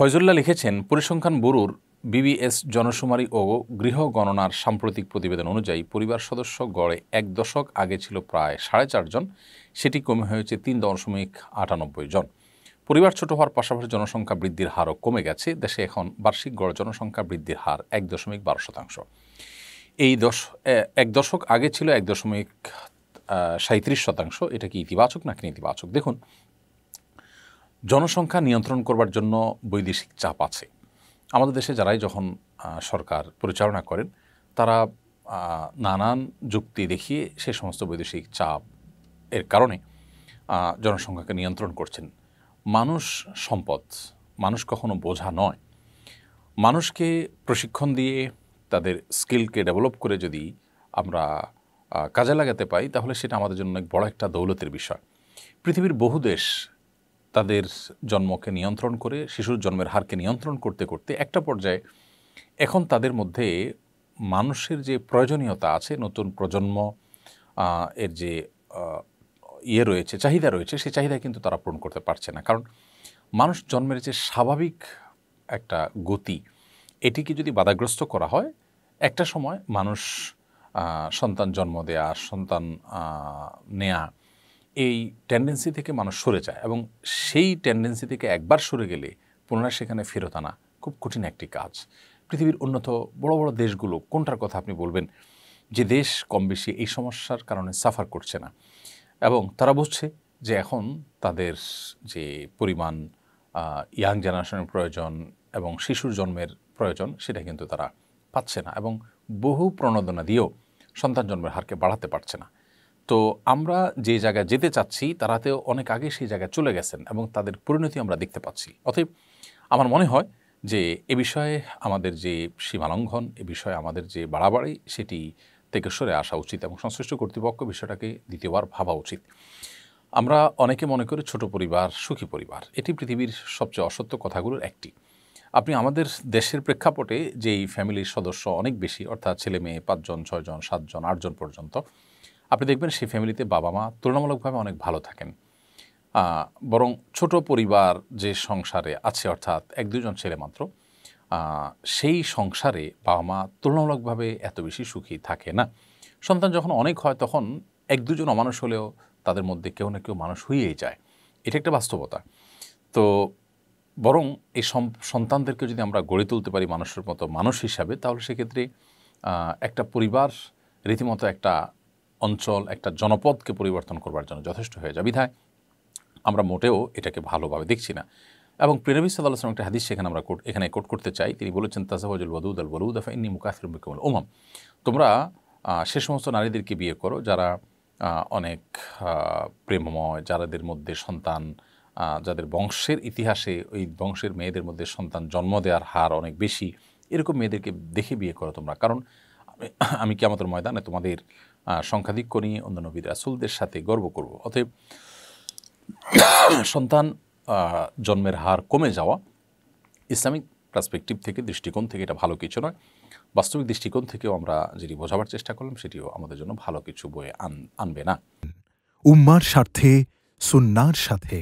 ফয়জুল্লাহ লিখেছেন পরিসংখ্যান বুরুর বিবিএস জনশুমারি ও গৃহ গণনার সাম্প্রতিক প্রতিবেদন অনুযায়ী পরিবার সদস্য গড়ে এক দশক আগে ছিল প্রায় সাড়ে চারজন সেটি কমে হয়েছে তিন দশমিক আটানব্বই জন পরিবার ছোট হওয়ার পাশাপাশি জনসংখ্যা বৃদ্ধির হারও কমে গেছে দেশে এখন বার্ষিক গড় জনসংখ্যা বৃদ্ধির হার এক দশমিক বারো শতাংশ এই দশ এক দশক আগে ছিল এক দশমিক সাঁত্রিশ শতাংশ এটা কি ইতিবাচক নাকি নেতিবাচক দেখুন জনসংখ্যা নিয়ন্ত্রণ করবার জন্য বৈদেশিক চাপ আছে আমাদের দেশে যারাই যখন সরকার পরিচালনা করেন তারা নানান যুক্তি দেখিয়ে সে সমস্ত বৈদেশিক চাপ এর কারণে জনসংখ্যাকে নিয়ন্ত্রণ করছেন মানুষ সম্পদ মানুষ কখনো বোঝা নয় মানুষকে প্রশিক্ষণ দিয়ে তাদের স্কিলকে ডেভেলপ করে যদি আমরা কাজে লাগাতে পাই তাহলে সেটা আমাদের জন্য বড় একটা দৌলতের বিষয় পৃথিবীর বহু দেশ তাদের জন্মকে নিয়ন্ত্রণ করে শিশুর জন্মের হারকে নিয়ন্ত্রণ করতে করতে একটা পর্যায়ে এখন তাদের মধ্যে মানুষের যে প্রয়োজনীয়তা আছে নতুন প্রজন্ম এর যে ইয়ে রয়েছে চাহিদা রয়েছে সেই চাহিদা কিন্তু তারা পূরণ করতে পারছে না কারণ মানুষ জন্মের যে স্বাভাবিক একটা গতি এটিকে যদি বাধাগ্রস্ত করা হয় একটা সময় মানুষ সন্তান জন্ম দেয়া সন্তান নেয়া এই টেন্ডেন্সি থেকে মানুষ সরে যায় এবং সেই টেন্ডেন্সি থেকে একবার সরে গেলে পুনরায় সেখানে ফেরত আনা খুব কঠিন একটি কাজ পৃথিবীর উন্নত বড় বড় দেশগুলো কোনটার কথা আপনি বলবেন যে দেশ কম বেশি এই সমস্যার কারণে সাফার করছে না এবং তারা বুঝছে যে এখন তাদের যে পরিমাণ ইয়াং জেনারেশনের প্রয়োজন এবং শিশুর জন্মের প্রয়োজন সেটা কিন্তু তারা পাচ্ছে না এবং বহু প্রণোদনা দিয়েও সন্তান জন্মের হারকে বাড়াতে পারছে না তো আমরা যে জায়গায় যেতে চাচ্ছি তারাতেও অনেক আগে সেই জায়গায় চলে গেছেন এবং তাদের পরিণতি আমরা দেখতে পাচ্ছি অতএব আমার মনে হয় যে এ বিষয়ে আমাদের যে সীমালঙ্ঘন এ বিষয়ে আমাদের যে বাড়াবাড়ি সেটি থেকে সরে আসা উচিত এবং সংশ্লিষ্ট কর্তৃপক্ষ বিষয়টাকে দ্বিতীয়বার ভাবা উচিত আমরা অনেকে মনে করি ছোট পরিবার সুখী পরিবার এটি পৃথিবীর সবচেয়ে অসত্য কথাগুলোর একটি আপনি আমাদের দেশের প্রেক্ষাপটে যেই ফ্যামিলির সদস্য অনেক বেশি অর্থাৎ ছেলে মেয়ে পাঁচজন ছয়জন সাতজন আটজন পর্যন্ত আপনি দেখবেন সেই ফ্যামিলিতে বাবা মা তুলনামূলকভাবে অনেক ভালো থাকেন বরং ছোট পরিবার যে সংসারে আছে অর্থাৎ এক দুজন ছেলে মাত্র সেই সংসারে বাবা মা তুলনামূলকভাবে এত বেশি সুখী থাকে না সন্তান যখন অনেক হয় তখন এক দুজন অমানুষ হলেও তাদের মধ্যে কেউ না কেউ মানুষ হয়েই যায় এটা একটা বাস্তবতা তো বরং এই সন্তানদেরকে যদি আমরা গড়ে তুলতে পারি মানুষের মতো মানুষ হিসাবে তাহলে সেক্ষেত্রে একটা পরিবার রীতিমতো একটা অঞ্চল একটা জনপদকে পরিবর্তন করবার জন্য যথেষ্ট হয়ে যাবে বিধায় আমরা মোটেও এটাকে ভালোভাবে দেখছি না এবং প্রেরবী সাল্লাহ আসলাম একটা হাদিস সেখানে আমরা এখানে কোট করতে চাই তিনি বলেছেন তাজাহজুল ওয়াদুদ আল ওয়ালুদ আফা ইন্নি মুকাফির বিকমল ওমাম তোমরা সে সমস্ত নারীদেরকে বিয়ে করো যারা অনেক প্রেমময় যারাদের মধ্যে সন্তান যাদের বংশের ইতিহাসে ওই বংশের মেয়েদের মধ্যে সন্তান জন্ম দেওয়ার হার অনেক বেশি এরকম মেয়েদেরকে দেখে বিয়ে করো তোমরা কারণ আমি আমাদের ময়দানে তোমাদের সংখ্যাধিক নিয়ে অন্য নবীর রাসুলদের সাথে গর্ব করব অতএব সন্তান জন্মের হার কমে যাওয়া ইসলামিক পার্সপেক্টিভ থেকে দৃষ্টিকোণ থেকে এটা ভালো কিছু নয় বাস্তবিক দৃষ্টিকোণ থেকেও আমরা যেটি বোঝাবার চেষ্টা করলাম সেটিও আমাদের জন্য ভালো কিছু বয়ে আনবে না উম্মার স্বার্থে সুন্নার সাথে